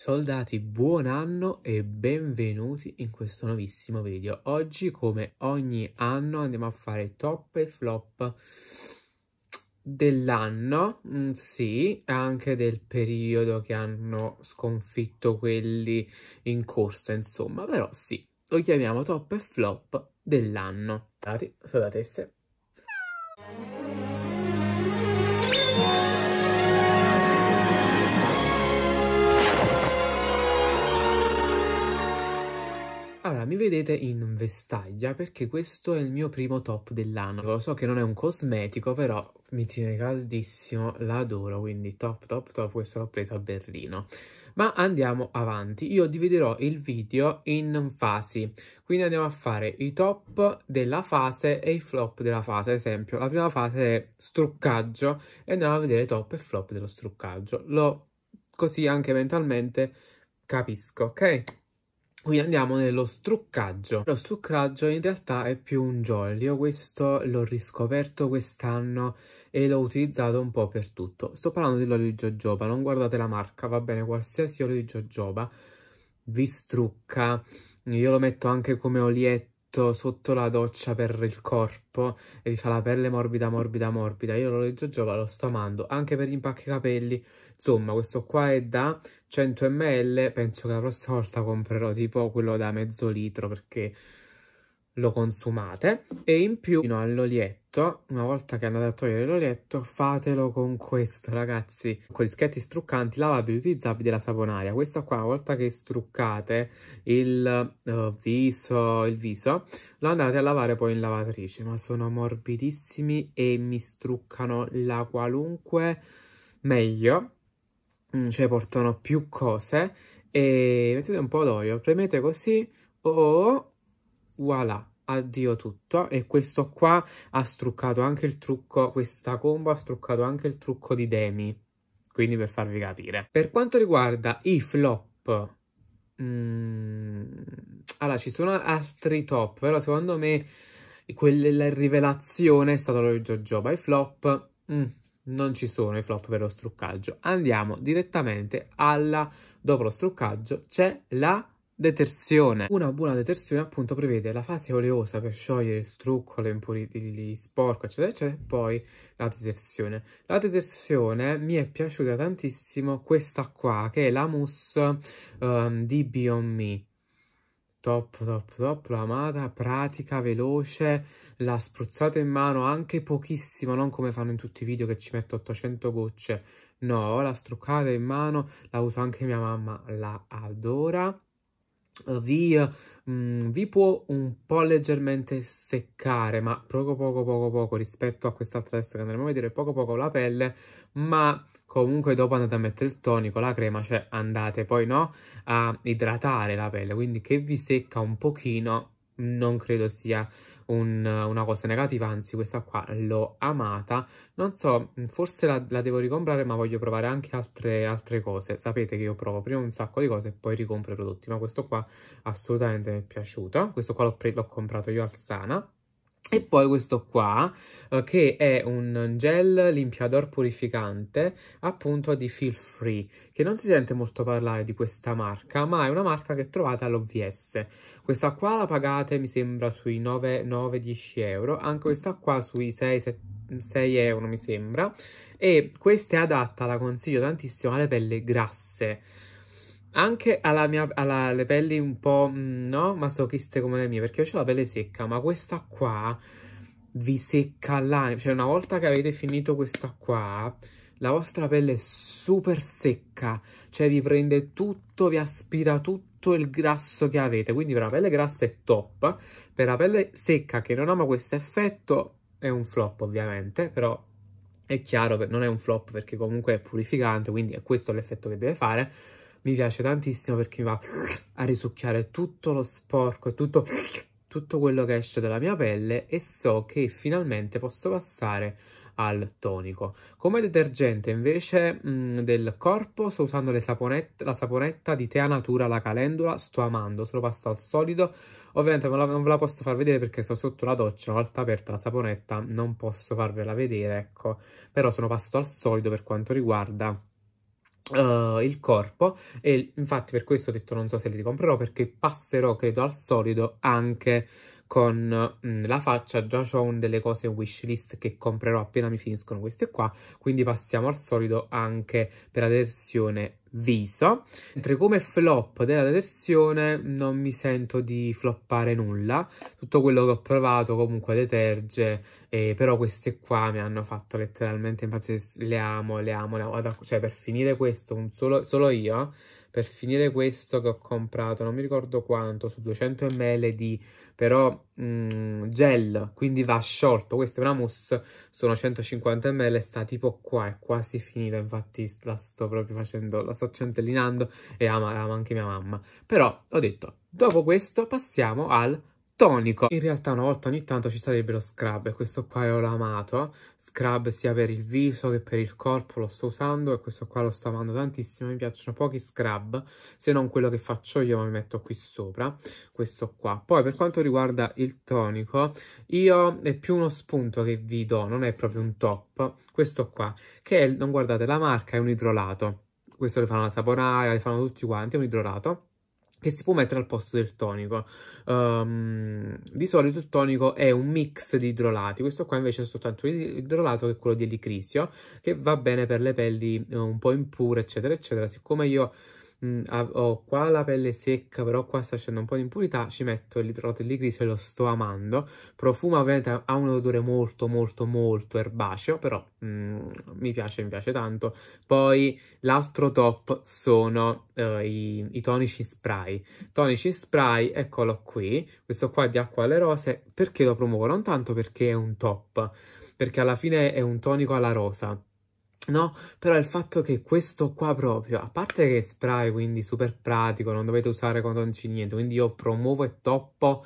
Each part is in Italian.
Soldati buon anno e benvenuti in questo nuovissimo video. Oggi come ogni anno andiamo a fare top e flop dell'anno, mm, sì, anche del periodo che hanno sconfitto quelli in corso insomma, però sì, lo chiamiamo top e flop dell'anno. Soldati, soldatesse. Allora, mi vedete in vestaglia perché questo è il mio primo top dell'anno. Lo so che non è un cosmetico, però mi tiene caldissimo, l'adoro, quindi top top top, questo l'ho preso a Berlino. Ma andiamo avanti, io dividerò il video in fasi, quindi andiamo a fare i top della fase e i flop della fase, ad esempio la prima fase è struccaggio e andiamo a vedere top e flop dello struccaggio, lo, così anche mentalmente capisco, ok? Qui andiamo nello struccaggio. Lo struccaggio in realtà è più un jolly, io questo l'ho riscoperto quest'anno e l'ho utilizzato un po' per tutto. Sto parlando dell'olio di jojoba, non guardate la marca, va bene, qualsiasi olio di jojoba vi strucca. Io lo metto anche come olietto sotto la doccia per il corpo e vi fa la pelle morbida morbida morbida io lo leggo giova lo sto amando anche per gli impacchi capelli insomma questo qua è da 100 ml penso che la prossima volta comprerò tipo quello da mezzo litro perché lo consumate e in più fino all'olietto una volta che andate a togliere l'olietto fatelo con questo ragazzi con gli schetti struccanti lavabili e utilizzabili della saponaria questa qua una volta che struccate il uh, viso il viso lo andate a lavare poi in lavatrice ma sono morbidissimi e mi struccano la qualunque meglio mm, cioè portano più cose e mettete un po' d'olio premete così o voilà, addio tutto. E questo qua ha struccato anche il trucco, questa combo ha struccato anche il trucco di Demi. Quindi per farvi capire. Per quanto riguarda i flop... Mm, allora, ci sono altri top, però secondo me quella la rivelazione è stato lo Jojoba. I flop... Mm, non ci sono i flop per lo struccaggio. Andiamo direttamente alla... Dopo lo struccaggio c'è la Detersione. Una buona detersione appunto prevede la fase oleosa per sciogliere il trucco, le impurità, impuritili sporco eccetera eccetera e poi la detersione. La detersione mi è piaciuta tantissimo questa qua che è la mousse um, di Beyond Me. Top, top, top, l'ho amata, pratica, veloce, la spruzzata in mano anche pochissimo, non come fanno in tutti i video che ci metto 800 gocce, no, la struccata in mano, la uso anche mia mamma, la adora vi, mm, vi, può un po' leggermente seccare, ma poco poco poco poco rispetto a quest'altra testa che andremo a vedere, poco poco la pelle, ma comunque dopo andate a mettere il tonico, la crema, cioè andate poi no a idratare la pelle, quindi che vi secca un pochino non credo sia un, una cosa negativa, anzi questa qua l'ho amata, non so, forse la, la, devo ricomprare ma voglio provare anche altre, altre, cose, sapete che io provo prima un sacco di cose e poi ricompro i prodotti, ma questo qua assolutamente mi è piaciuto, questo qua l'ho comprato io al Sana, e poi questo qua, eh, che è un gel limpiador purificante, appunto di Feel Free, che non si sente molto parlare di questa marca, ma è una marca che trovate all'OVS. Questa qua la pagate, mi sembra, sui 9-10 euro, anche questa qua sui 6 6 euro, mi sembra. E questa è adatta, la consiglio tantissimo, alle pelle grasse anche alle pelli un po', mm, no, masochiste come le mie, perché io ho la pelle secca, ma questa qua vi secca l'anima. Cioè, una volta che avete finito questa qua, la vostra pelle è super secca, cioè vi prende tutto, vi aspira tutto il grasso che avete. Quindi per la pelle grassa è top, per la pelle secca che non ama questo effetto è un flop ovviamente, però è chiaro che non è un flop perché comunque è purificante, quindi è questo l'effetto che deve fare mi piace tantissimo perché mi va a risucchiare tutto lo sporco e tutto, tutto quello che esce dalla mia pelle e so che finalmente posso passare al tonico. Come detergente invece mh, mm, del corpo sto usando le saponette, la saponetta di Tea Natura la calendula, sto amando, sono pasta al solido, ovviamente non, la, non ve la posso far vedere perché sto sotto la doccia, una volta aperta la saponetta non posso farvela vedere, ecco, però sono passato al solido per quanto riguarda Uh, il corpo e infatti per questo ho detto non so se li comprerò perché passerò credo al solido anche con mh, mm, la faccia già ho delle cose wishlist che comprerò appena mi finiscono queste qua quindi passiamo al solito anche per la versione viso mentre come flop della detersione non mi sento di floppare nulla tutto quello che ho provato comunque deterge eh, però queste qua mi hanno fatto letteralmente infatti le amo le amo le amo cioè per finire questo solo, solo io per finire questo che ho comprato, non mi ricordo quanto, su 200 ml di però mh, mm, gel, quindi va sciolto. Questa è una mousse, sono 150 ml, sta tipo qua, è quasi finita, infatti la sto proprio facendo, la sto centellinando e ama, ama anche mia mamma. Però ho detto, dopo questo passiamo al tonico. In realtà una volta ogni tanto ci sarebbe lo scrub e questo qua io l'ho amato. Eh. Scrub sia per il viso che per il corpo lo sto usando e questo qua lo sto amando tantissimo. Mi piacciono pochi scrub se non quello che faccio io mi metto qui sopra. Questo qua. Poi per quanto riguarda il tonico io è più uno spunto che vi do, non è proprio un top. Questo qua che è, non guardate la marca, è un idrolato. Questo le fanno la saponaia, le fanno tutti quanti, è un idrolato che si può mettere al posto del tonico. Um, di solito il tonico è un mix di idrolati, questo qua invece è soltanto idrolato che è quello di elicrisio, che va bene per le pelli eh, un po' impure, eccetera, eccetera. Siccome io mh, mm, oh, ho qua la pelle secca, però qua sta uscendo un po' di impurità, ci metto l'idrolatelli grigio e lo sto amando. Profuma ovviamente ha un odore molto molto molto erbaceo, però mh, mm, mi piace, mi piace tanto. Poi l'altro top sono uh, i, i, tonici spray. Tonici spray, eccolo qui, questo qua di acqua alle rose, perché lo promuovo? Non tanto perché è un top, perché alla fine è un tonico alla rosa no? Però il fatto che questo qua proprio, a parte che è spray, quindi super pratico, non dovete usare quando non c'è niente, quindi io promuovo e toppo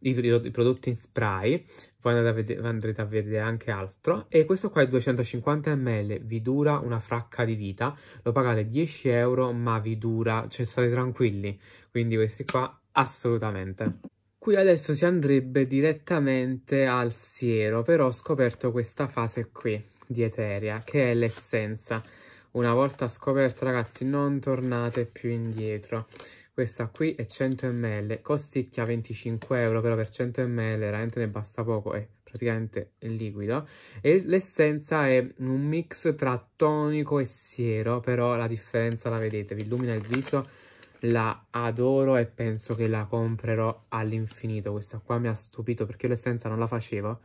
i, i prodotti in spray, poi a vedere, andrete a vedere anche altro, e questo qua è 250 ml, vi dura una fracca di vita, lo pagate 10 euro, ma vi dura, cioè state tranquilli, quindi questi qua assolutamente. Qui adesso si andrebbe direttamente al siero, però ho scoperto questa fase qui di Eteria, che è l'essenza. Una volta scoperta, ragazzi, non tornate più indietro. Questa qui è 100 ml, costicchia 25 euro, però per 100 ml veramente ne basta poco, è praticamente liquido. E l'essenza è un mix tra tonico e siero, però la differenza la vedete, vi illumina il viso, la adoro e penso che la comprerò all'infinito. Questa qua mi ha stupito perché l'essenza non la facevo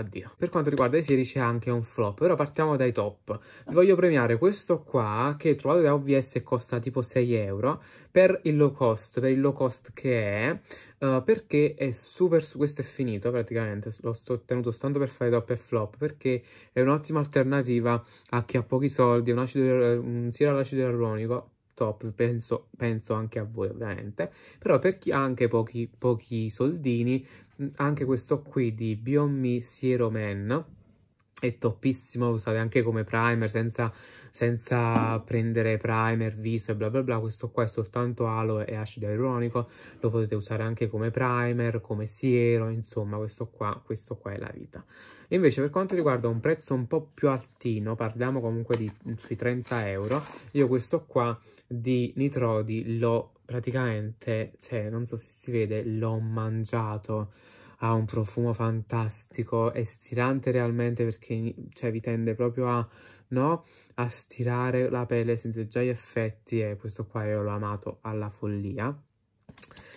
addio. Per quanto riguarda i 16 è anche un flop, però partiamo dai top. voglio premiare questo qua, che trovate da OVS e costa tipo 6 euro, per il low cost, per il low cost che è, uh, perché è super, questo è finito praticamente, lo sto tenuto stando per fare top e flop, perché è un'ottima alternativa a chi ha pochi soldi, un, acido, un siero all'acido ialuronico, top, penso, penso, anche a voi ovviamente, però per chi ha anche pochi, pochi soldini Mm, anche questo qui di Beyond Me Siero Man è toppissimo, usate anche come primer senza, senza, prendere primer, viso e bla bla bla questo qua è soltanto aloe e acido ironico lo potete usare anche come primer, come siero, insomma questo qua, questo qua è la vita invece per quanto riguarda un prezzo un po' più altino, parliamo comunque di sui 30 euro, io questo qua di Nitrodi l'ho praticamente, cioè, non so se si vede, l'ho mangiato. Ha un profumo fantastico, è stirante realmente perché cioè, vi tende proprio a, no? a stirare la pelle, senza già gli effetti e questo qua io l'ho amato alla follia.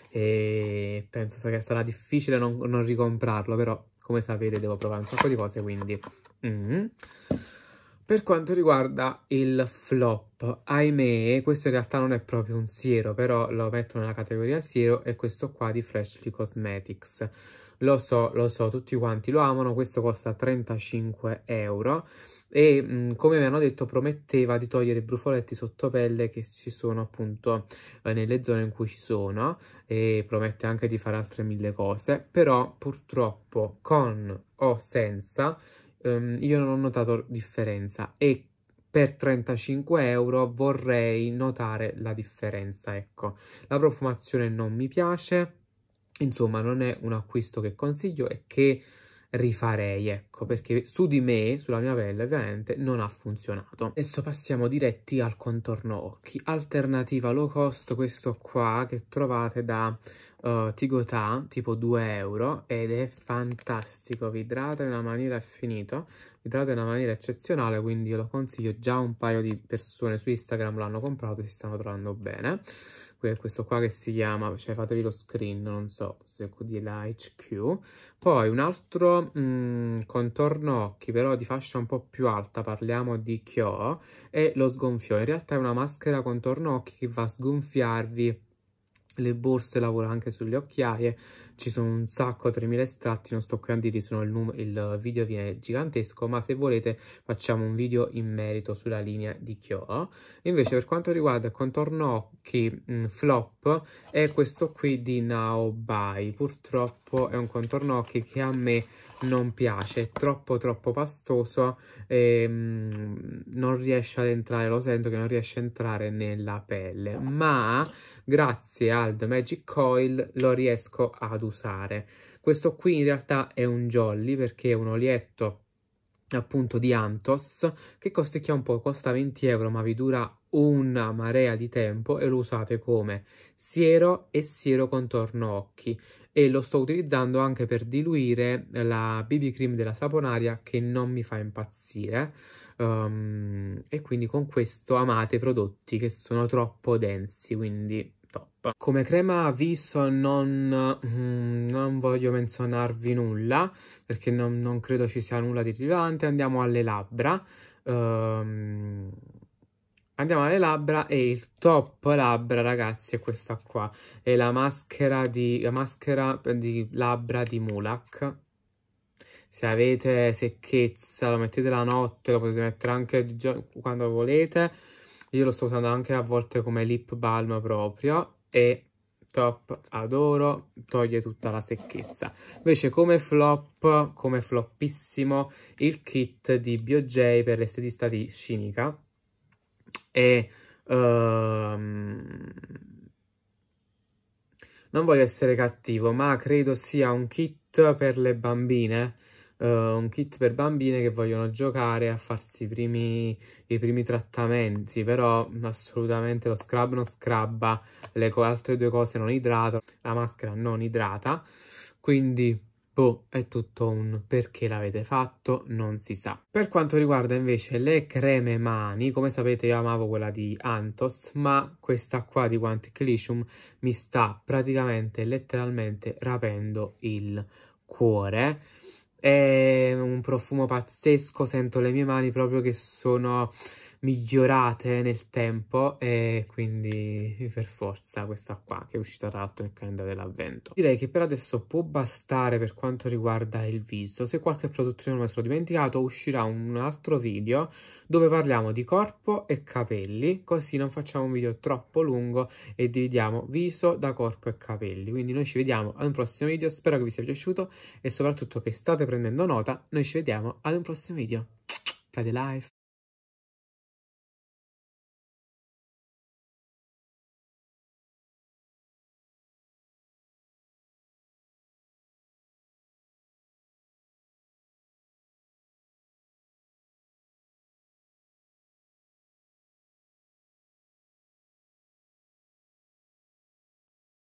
E penso che sarà difficile non, non ricomprarlo, però come sapete devo provare un sacco di cose, quindi... Mm -hmm. Per quanto riguarda il flop, ahimè, questo in realtà non è proprio un siero, però lo metto nella categoria siero, è questo qua di Freshly Cosmetics. Lo so, lo so, tutti quanti lo amano, questo costa 35 euro e mh, mm, come mi hanno detto prometteva di togliere i brufoletti sotto pelle che ci sono appunto eh, nelle zone in cui ci sono e promette anche di fare altre mille cose però purtroppo con o senza um, io non ho notato differenza e per 35 euro vorrei notare la differenza, ecco. La profumazione non mi piace, insomma non è un acquisto che consiglio e che rifarei, ecco, perché su di me, sulla mia pelle ovviamente, non ha funzionato. Adesso passiamo diretti al contorno occhi. Alternativa low cost, questo qua, che trovate da uh, oh, Tigotà, tipo 2 euro, ed è fantastico, vidrato in una maniera finito, vidrato in una maniera eccezionale, quindi io lo consiglio, già un paio di persone su Instagram l'hanno comprato e si stanno trovando bene. questo qua che si chiama, cioè fatevi lo screen, non so se è di la HQ. Poi un altro mh, mm, contorno occhi, però di fascia un po' più alta, parliamo di Chio, è lo sgonfiore. In realtà è una maschera contorno occhi che va a sgonfiarvi le borse lavora anche sulle occhiaie ci sono un sacco, 3000 estratti, non sto qui a dirvi, sono il, il, video viene gigantesco, ma se volete facciamo un video in merito sulla linea di Kyo. Invece per quanto riguarda il contorno occhi mh, mm, flop è questo qui di Now By, purtroppo è un contorno occhi che a me non piace, è troppo troppo pastoso e mh, mm, non riesce ad entrare, lo sento che non riesce a entrare nella pelle, ma grazie al The Magic Coil lo riesco ad usare usare. Questo qui in realtà è un jolly perché è un olietto appunto di Antos che costicchia un po', costa 20 euro ma vi dura una marea di tempo e lo usate come siero e siero contorno occhi e lo sto utilizzando anche per diluire la BB cream della Saponaria che non mi fa impazzire um, e quindi con questo amate prodotti che sono troppo densi quindi top. Come crema viso non, mm, non voglio menzionarvi nulla perché non, non, credo ci sia nulla di rilevante. Andiamo alle labbra. Um, andiamo alle labbra e il top labbra ragazzi è questa qua. È la maschera di, la maschera di labbra di Mulak se avete secchezza lo mettete la notte, lo potete mettere anche quando volete io lo sto usando anche a volte come lip balm proprio e top adoro, toglie tutta la secchezza. Invece come flop, come floppissimo, il kit di BioJ per l'estetista di Scinica e... Um, non voglio essere cattivo, ma credo sia un kit per le bambine uh, un kit per bambine che vogliono giocare a farsi i primi, i primi trattamenti, però assolutamente lo scrub non scrabba, le altre due cose non idratano, la maschera non idrata, quindi boh, è tutto un perché l'avete fatto, non si sa. Per quanto riguarda invece le creme mani, come sapete io amavo quella di Antos, ma questa qua di Quantic Licium mi sta praticamente letteralmente rapendo il cuore è un profumo pazzesco, sento le mie mani proprio che sono migliorate nel tempo e quindi per forza questa qua che è uscita tra l'altro nel calendario dell'avvento. Direi che per adesso può bastare per quanto riguarda il viso, se qualche produttore non me l'ho dimenticato uscirà un altro video dove parliamo di corpo e capelli, così non facciamo un video troppo lungo e dividiamo viso da corpo e capelli. Quindi noi ci vediamo ad un prossimo video, spero che vi sia piaciuto e soprattutto che state prendendo nota, noi ci vediamo ad un prossimo video. Fate live!